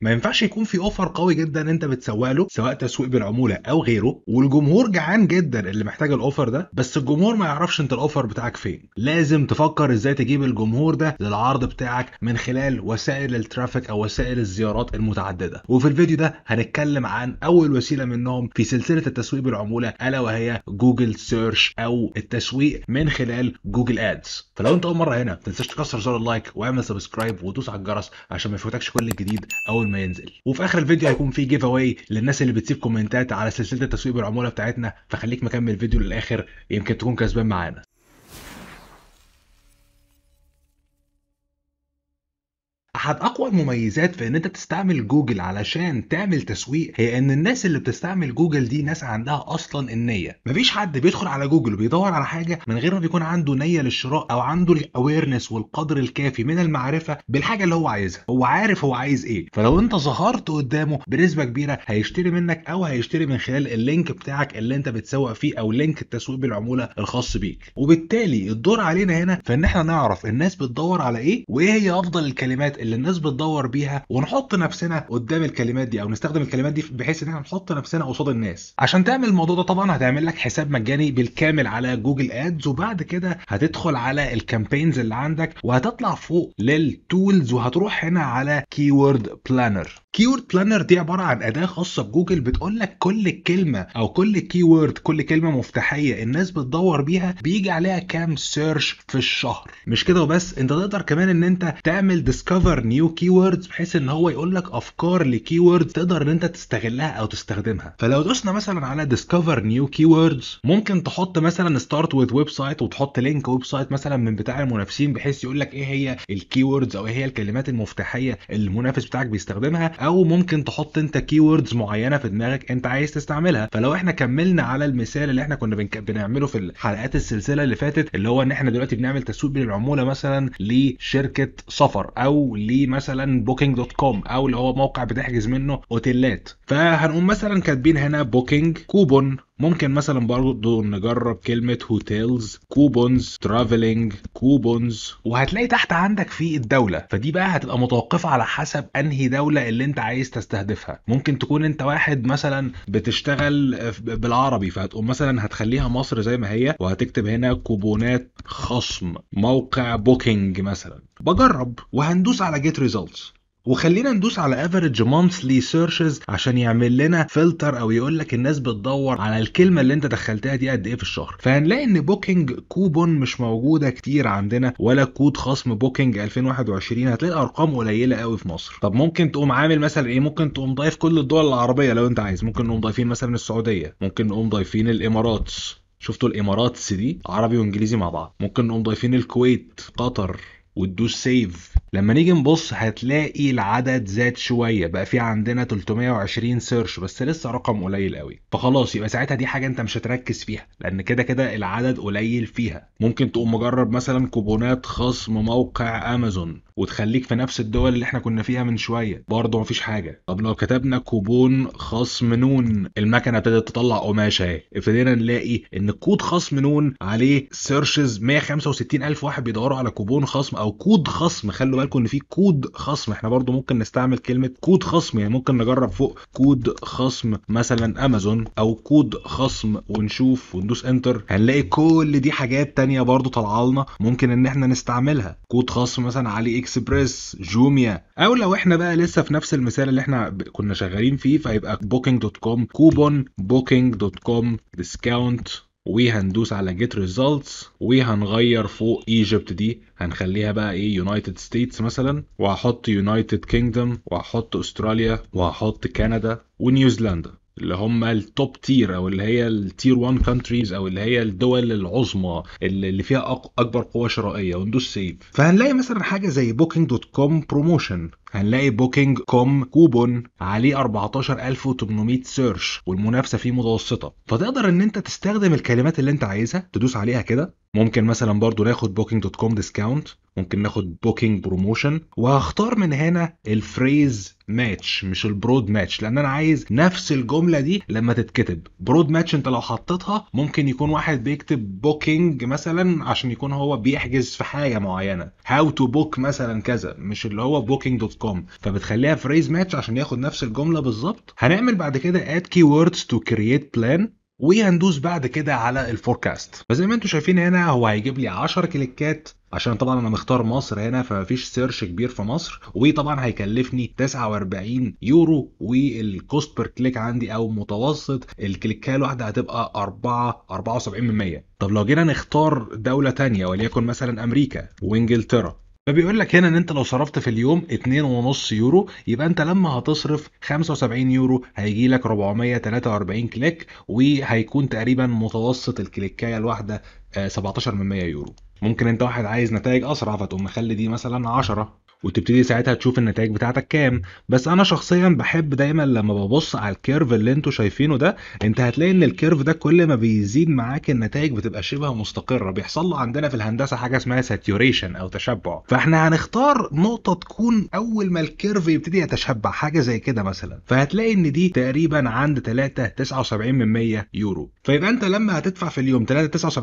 ما ينفعش يكون في اوفر قوي جدا انت بتسوق له سواء تسويق بالعموله او غيره والجمهور جعان جدا اللي محتاج الاوفر ده بس الجمهور ما يعرفش انت الاوفر بتاعك فين لازم تفكر ازاي تجيب الجمهور ده للعرض بتاعك من خلال وسائل الترافيك او وسائل الزيارات المتعدده وفي الفيديو ده هنتكلم عن اول وسيله منهم في سلسله التسويق بالعموله الا وهي جوجل سيرش او التسويق من خلال جوجل ادز فلو انت اول مره هنا ما تنساش تكسر زر اللايك واعمل سبسكرايب وتدوس على الجرس عشان ما يفوتكش كل الجديد اول اول ما ينزل وفي اخر الفيديو هيكون في جيف اواي للناس اللي بتسيب كومنتات على سلسله تسويق بالعموله بتاعتنا فخليك مكمل الفيديو للاخر يمكن تكون كسبان معانا أحد أقوى المميزات في إن أنت تستعمل جوجل علشان تعمل تسويق هي إن الناس اللي بتستعمل جوجل دي ناس عندها أصلا النية مفيش حد بيدخل على جوجل وبيدور على حاجة من غير ما بيكون عنده نية للشراء أو عنده الأويرنس والقدر الكافي من المعرفة بالحاجة اللي هو عايزها هو عارف هو عايز إيه فلو أنت ظهرت قدامه بنسبة كبيرة هيشتري منك أو هيشتري من خلال اللينك بتاعك اللي أنت بتسوق فيه أو لينك التسويق بالعمولة الخاص بيك وبالتالي الدور علينا هنا في إن احنا نعرف الناس بتدور على إيه وإيه هي أفضل الكلمات اللي الناس بتدور بيها ونحط نفسنا قدام الكلمات دي او نستخدم الكلمات دي بحيث ان احنا نحط نفسنا قصاد الناس عشان تعمل الموضوع ده طبعا هتعمل لك حساب مجاني بالكامل على جوجل ادز وبعد كده هتدخل على الكامبينز اللي عندك وهتطلع فوق للتولز وهتروح هنا على كيورد بلانر كيورد بلانر دي عباره عن اداه خاصه بجوجل بتقول لك كل كلمه او كل كيورد كل كلمه مفتاحيه الناس بتدور بيها بيجي عليها كام سيرش في الشهر مش كده وبس انت تقدر كمان ان انت تعمل ديسكفر يفكر نيو كيوردز بحيث ان هو يقول لك افكار لكيوردز تقدر ان انت تستغلها او تستخدمها فلو دوسنا مثلا على ديسكفر نيو كيوردز ممكن تحط مثلا ستارت وذ ويب سايت وتحط لينك ويب سايت مثلا من بتاع المنافسين بحيث يقول لك ايه هي الكيوردز او ايه هي الكلمات المفتاحيه اللي المنافس بتاعك بيستخدمها او ممكن تحط انت كيوردز معينه في دماغك انت عايز تستعملها فلو احنا كملنا على المثال اللي احنا كنا بنك... بنعمله في حلقات السلسله اللي فاتت اللي هو ان احنا دلوقتي بنعمل تسويق بالعموله مثلا لشركه سفر او ليه مثلا بوكينج دوت كوم او اللي هو موقع بتحجز منه اوتيلات فهنقوم مثلا كاتبين هنا بوكينج كوبون ممكن مثلا برضو نجرب كلمة هوتيلز كوبونز ترافلينج كوبونز وهتلاقي تحت عندك في الدولة فدي بقى هتبقى متوقفة على حسب انهي دولة اللي انت عايز تستهدفها ممكن تكون انت واحد مثلا بتشتغل بالعربي فهتقوم مثلا هتخليها مصر زي ما هي وهتكتب هنا كوبونات خصم موقع بوكينج مثلا بجرب وهندوس على جيت ريزلتس وخلينا ندوس على افريج مانثلي سيرشز عشان يعمل لنا فلتر او يقول لك الناس بتدور على الكلمه اللي انت دخلتها دي قد ايه في الشهر فهنلاقي ان بوكينج كوبون مش موجوده كتير عندنا ولا كود خصم بوكينج 2021 هتلاقي الارقام قليله قوي في مصر طب ممكن تقوم عامل مثلا ايه ممكن تقوم ضايف كل الدول العربيه لو انت عايز ممكن نقوم ضايفين مثلا السعوديه ممكن نقوم ضايفين الامارات شفتوا الامارات دي عربي وانجليزي مع بعض ممكن نقوم ضايفين الكويت قطر وتدوس سيف لما نيجي نبص هتلاقي العدد زاد شويه بقى في عندنا 320 سيرش بس لسه رقم قليل قوي فخلاص يبقى ساعتها دي حاجه انت مش هتركز فيها لان كده كده العدد قليل فيها ممكن تقوم مجرب مثلا كوبونات خصم موقع امازون وتخليك في نفس الدول اللي احنا كنا فيها من شويه برضه مفيش حاجه طب لو كتبنا كوبون خصم نون المكنه ابتدت تطلع قماشه اهي ابتدينا نلاقي ان كود خصم نون عليه سيرشز 165000 واحد بيدوروا على كوبون خصم او كود خصم خلوا بالكم ان في كود خصم احنا برضو ممكن نستعمل كلمه كود خصم يعني ممكن نجرب فوق كود خصم مثلا امازون او كود خصم ونشوف وندوس انتر هنلاقي كل دي حاجات تانية برضو طالعه لنا ممكن ان احنا نستعملها كود خصم مثلا علي اكسبريس جوميا او لو احنا بقى لسه في نفس المثال اللي احنا كنا شغالين فيه فيبقى بوكينج دوت كوم كوبون بوكينج دوت كوم ديسكاونت وهندوس على جيت ريزلتس وهنغير فوق ايجيبت دي هنخليها بقى ايه يونايتد ستيتس مثلا وهحط يونايتد كينجدم وهحط استراليا وهحط كندا ونيوزيلندا اللي هم التوب تير او اللي هي التير 1 كونتريز او اللي هي الدول العظمى اللي فيها اكبر قوه شرائيه وندوس سيف فهنلاقي مثلا حاجه زي بوكينج دوت كوم بروموشن هنلاقي بوكينج كوم كوبون عليه 14800 سيرش والمنافسه فيه متوسطه فتقدر ان انت تستخدم الكلمات اللي انت عايزها تدوس عليها كده ممكن مثلا برضو ناخد بوكينج دوت كوم ديسكاونت ممكن ناخد بوكينج بروموشن وهختار من هنا الفريز ماتش مش البرود ماتش لان انا عايز نفس الجمله دي لما تتكتب برود ماتش انت لو حطيتها ممكن يكون واحد بيكتب بوكينج مثلا عشان يكون هو بيحجز في حاجه معينه هاو تو بوك مثلا كذا مش اللي هو بوكينج دوت كوم فبتخليها فريز ماتش عشان ياخد نفس الجمله بالظبط هنعمل بعد كده اد كي ووردز تو كرييت بلان وهندوس بعد كده على الفوركاست فزي ما انتم شايفين هنا هو هيجيب لي 10 كليكات عشان طبعا انا مختار مصر هنا فمفيش سيرش كبير في مصر وطبعا هيكلفني 49 يورو والكوست بير كليك عندي او متوسط الكليكه الواحده هتبقى 4 74% طب لو جينا نختار دوله تانية وليكن مثلا امريكا وانجلترا فبيقول لك هنا ان انت لو صرفت في اليوم 2.5 يورو يبقى انت لما هتصرف 75 يورو هيجي لك 443 كليك وهيكون تقريبا متوسط الكليكايه الواحده 17 آه، من 100 يورو ممكن انت واحد عايز نتائج اسرع فتقوم مخلي دي مثلا 10 وتبتدي ساعتها تشوف النتائج بتاعتك كام بس انا شخصيا بحب دايما لما ببص على الكيرف اللي انتوا شايفينه ده انت هتلاقي ان الكيرف ده كل ما بيزيد معاك النتائج بتبقى شبه مستقره بيحصل له عندنا في الهندسه حاجه اسمها ساتيوريشن او تشبع فاحنا هنختار نقطه تكون اول ما الكيرف يبتدي يتشبع حاجه زي كده مثلا فهتلاقي ان دي تقريبا عند 3 79% يورو فيبقى انت لما هتدفع في اليوم 3 79%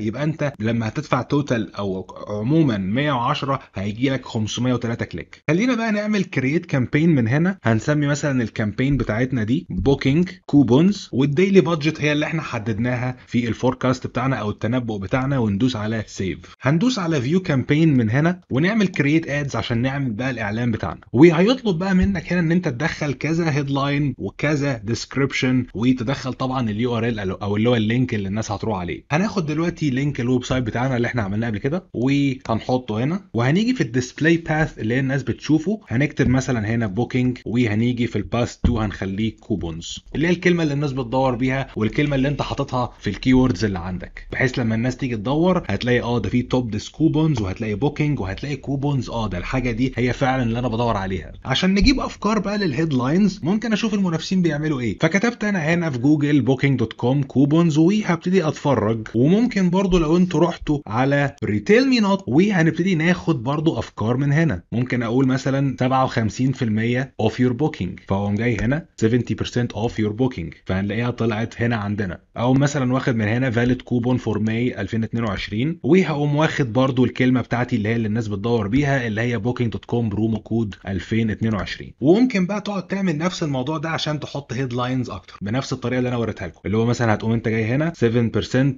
يبقى انت لما هتدفع توتال او عموما 110 هيجي لك 500 503 كليك خلينا بقى نعمل كرييت كامبين من هنا هنسمي مثلا الكامبين بتاعتنا دي بوكينج كوبونز والديلي بادجت هي اللي احنا حددناها في الفوركاست بتاعنا او التنبؤ بتاعنا وندوس على سيف هندوس على فيو كامبين من هنا ونعمل كرييت ادز عشان نعمل بقى الاعلان بتاعنا وهيطلب بقى منك هنا ان انت تدخل كذا هيدلاين وكذا ديسكريبشن وتدخل طبعا اليو ار ال او اللي هو اللينك اللي الناس هتروح عليه هناخد دلوقتي لينك الويب سايت بتاعنا اللي احنا عملناه قبل كده وهنحطه هنا وهنيجي في الديسبلاي باد البحث اللي الناس بتشوفه هنكتب مثلا هنا بوكينج وهنيجي في الباست تو هنخليه كوبونز اللي هي الكلمه اللي الناس بتدور بيها والكلمه اللي انت حاططها في الكيوردز اللي عندك بحيث لما الناس تيجي تدور هتلاقي اه ده في توب ديس كوبونز وهتلاقي بوكينج وهتلاقي كوبونز اه ده الحاجه دي هي فعلا اللي انا بدور عليها عشان نجيب افكار بقى للهيدلاينز ممكن اشوف المنافسين بيعملوا ايه فكتبت انا هنا في جوجل بوكينج دوت كوم كوبونز وهبتدي اتفرج وممكن برضو لو انتوا رحتوا على ريتيل مي نوت وهنبتدي ناخد برضو افكار من هنا هنا ممكن اقول مثلا 57% اوف your booking فاقوم جاي هنا 70% اوف your booking فهنلاقيها طلعت هنا عندنا او مثلا واخد من هنا valid coupon for May 2022 وهقوم واخد برضو الكلمه بتاعتي اللي هي اللي الناس بتدور بيها اللي هي booking.com برومو كود 2022 وممكن بقى تقعد تعمل نفس الموضوع ده عشان تحط هيدلاينز اكتر بنفس الطريقه اللي انا وريتها لكم اللي هو مثلا هتقوم انت جاي هنا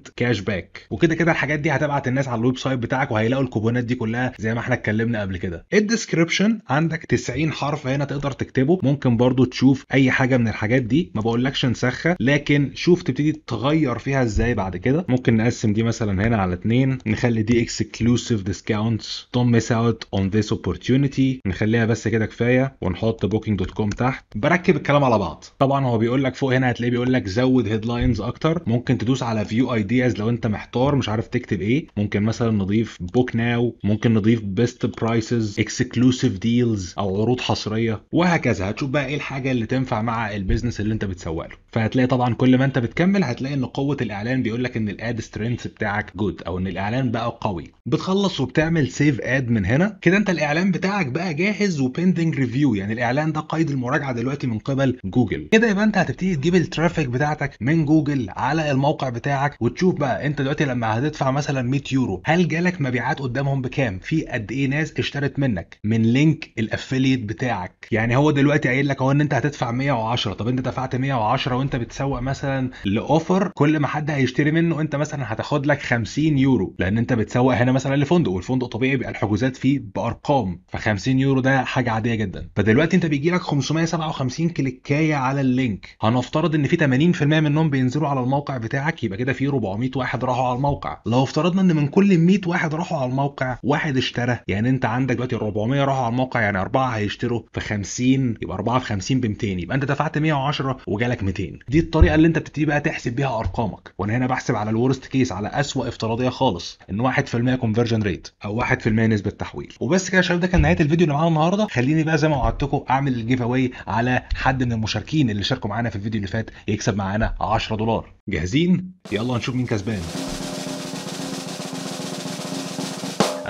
7% كاش باك وكده كده الحاجات دي هتبعت الناس على الويب سايت بتاعك وهيلاقوا الكوبونات دي كلها زي ما احنا اتكلمنا قبل كده كده الديسكربشن عندك 90 حرف هنا تقدر تكتبه ممكن برضو تشوف اي حاجه من الحاجات دي ما بقولكش انسخها لكن شوف تبتدي تغير فيها ازاي بعد كده ممكن نقسم دي مثلا هنا على اتنين نخلي دي اكسكلوسيف ديسكاونت دونت ميس اوت اون ذيس اوبورتيونيتي نخليها بس كده كفايه ونحط بوكينج دوت كوم تحت بركب الكلام على بعض طبعا هو بيقول لك فوق هنا هتلاقيه بيقول لك زود هيدلاينز اكتر ممكن تدوس على فيو ايدياز لو انت محتار مش عارف تكتب ايه ممكن مثلا نضيف بوك ناو ممكن نضيف بيست برايسز ديلز اكسكلوسيف ديلز او عروض حصريه وهكذا هتشوف بقى ايه الحاجه اللي تنفع مع البيزنس اللي انت بتسوق له فهتلاقي طبعا كل ما انت بتكمل هتلاقي ان قوه الاعلان بيقول لك ان الاد سترينث بتاعك جود او ان الاعلان بقى قوي بتخلص وبتعمل سيف اد من هنا كده انت الاعلان بتاعك بقى جاهز وبيندنج ريفيو يعني الاعلان ده قيد المراجعه دلوقتي من قبل جوجل كده يبقى انت هتبتدي تجيب الترافيك بتاعتك من جوجل على الموقع بتاعك وتشوف بقى انت دلوقتي لما هتدفع مثلا 100 يورو هل جالك مبيعات قدامهم بكام في قد ايه ناس اشترت منك من لينك الافيليت بتاعك يعني هو دلوقتي قايل لك هو ان انت هتدفع 110 طب انت دفعت 110 وانت بتسوق مثلا لاوفر كل ما حد هيشتري منه انت مثلا هتاخد لك 50 يورو لان انت بتسوق هنا مثلا لفندق والفندق طبيعي بيبقى الحجوزات فيه بارقام ف 50 يورو ده حاجه عاديه جدا فدلوقتي انت بيجي لك 557 كليكايه على اللينك هنفترض ان في 80% منهم بينزلوا على الموقع بتاعك يبقى كده في 400 واحد راحوا على الموقع لو افترضنا ان من كل 100 واحد راحوا على الموقع واحد اشترى يعني انت عندك دلوقتي 400 راحوا على الموقع يعني اربعه هيشتروا في 50 يبقى اربعه في 50 ب 200 يبقى انت دفعت 110 وجالك 200 دي الطريقه اللي انت بتبتدي بقى تحسب بيها ارقامك وانا هنا بحسب على الورست كيس على اسوأ افتراضيه خالص ان 1% كونفرجن ريت او 1% نسبه تحويل وبس كده يا شباب ده كان نهايه الفيديو اللي معانا النهارده خليني بقى زي ما وعدتكم اعمل الجيف اواي على حد من المشاركين اللي شاركوا معانا في الفيديو اللي فات يكسب معانا 10 دولار جاهزين يلا نشوف مين كسبان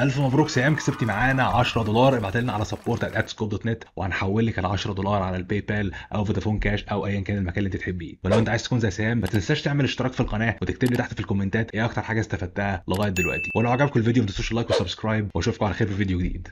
الف مبروك سام كسبتي معانا 10 دولار ابعت لنا على سبورت @atscope دوت نت وهنحول لك ال 10 دولار على الباي بال او فودافون كاش او ايا كان المكان اللي انت تحبيه ولو انت عايز تكون زي سام ما تنساش تعمل اشتراك في القناه وتكتب لي تحت في الكومنتات ايه اكتر حاجه استفدتها لغايه دلوقتي ولو عجبكم الفيديو ما تنسوش اللايك وسبسكرايب واشوفكم على خير في فيديو جديد